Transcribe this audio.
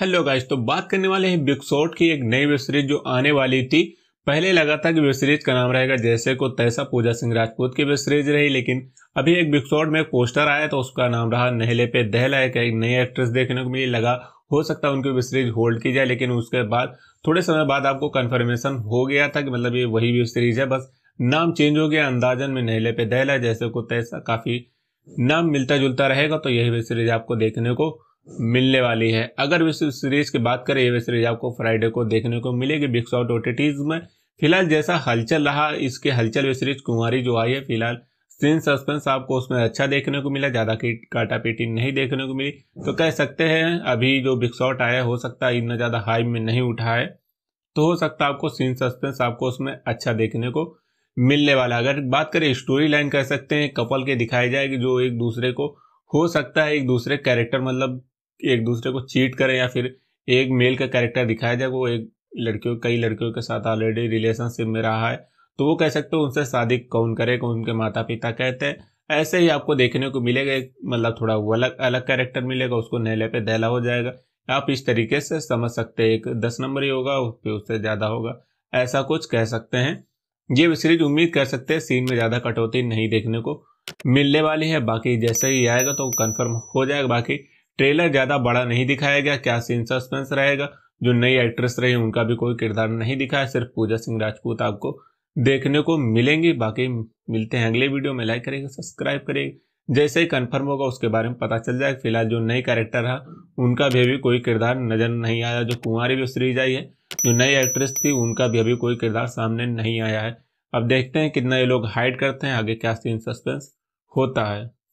hello guys तो बात करने वाले हैं बिग शॉट की एक नई वेब सीरीज जो आने वाली थी पहले लगा था कि वेब सीरीज का नाम रहेगा जैसे को तैसा पूजा सिंह राजपूत की वेब सीरीज रही लेकिन अभी एक बिग शॉट में एक पोस्टर आया तो उसका नाम रहा नहले पे दहला एक नई एक्ट्रेस देखने को मिली लगा हो सकता है उनकी वेब सीरीज होल्ड की जाए लेकिन उसके बाद थोड़े समय बाद आपको कन्फर्मेशन हो गया था कि मतलब ये वही वेब सीरीज है बस नाम चेंज हो गया अंदाजन में नहले पे दहला जैसे को तैसा काफ़ी नाम मिलता जुलता रहेगा तो यही वेब सीरीज आपको देखने को मिलने वाली है अगर विश्व सीरीज की बात करें वेब सीरीज आपको फ्राइडे को देखने को मिलेगी बिग शॉट ओटीटीज में फिलहाल जैसा हलचल रहा इसके हलचल वेब सीरीज कुमारी जो आई है फिलहाल सीन सस्पेंस आपको उसमें अच्छा देखने को मिला ज़्यादा की काटापीटी नहीं देखने को मिली तो कह सकते हैं अभी जो बिग शॉट आया हो सकता है इतना ज़्यादा हाई में नहीं उठा है तो हो सकता है आपको सीन सस्पेंस आपको उसमें अच्छा देखने को मिलने वाला अगर बात करें स्टोरी लाइन कह सकते हैं कपल के दिखाई कि जो एक दूसरे को हो सकता है एक दूसरे कैरेक्टर मतलब एक दूसरे को चीट करें या फिर एक मेल का कैरेक्टर दिखाया जाए वो एक लड़कियों कई लड़कियों के साथ ऑलरेडी रिलेशनशिप में रहा है तो वो कह सकते हो उनसे शादी कौन करे कौन उनके माता पिता कहते हैं ऐसे ही आपको देखने को मिलेगा मतलब थोड़ा वो अलग अलग कैरेक्टर मिलेगा उसको नहले पे दहला हो जाएगा आप इस तरीके से समझ सकते हैं एक दस नंबर ही होगा उससे ज़्यादा होगा ऐसा कुछ कह सकते हैं ये सीरीज उम्मीद कर सकते हैं सीन में ज़्यादा कटौती नहीं देखने को मिलने वाली है बाकी जैसे ही आएगा तो कन्फर्म हो जाएगा बाकी ट्रेलर ज्यादा बड़ा नहीं दिखाया गया क्या सीन सस्पेंस रहेगा जो नई एक्ट्रेस रही उनका भी कोई किरदार नहीं दिखाया सिर्फ पूजा सिंह राजपूत आपको देखने को मिलेंगी बाकी मिलते हैं अगले वीडियो में लाइक करेगा सब्सक्राइब करेगा जैसे ही कन्फर्म होगा उसके बारे में पता चल जाएगा फिलहाल जो नई कैरेक्टर रहा उनका भी अभी कोई किरदार नजर नहीं आया जो कुंवारी भी उसरी जाई है जो नई एक्ट्रेस थी उनका भी अभी कोई किरदार सामने नहीं आया है अब देखते हैं कितना ये लोग हाइड करते हैं आगे क्या सीन सस्पेंस होता है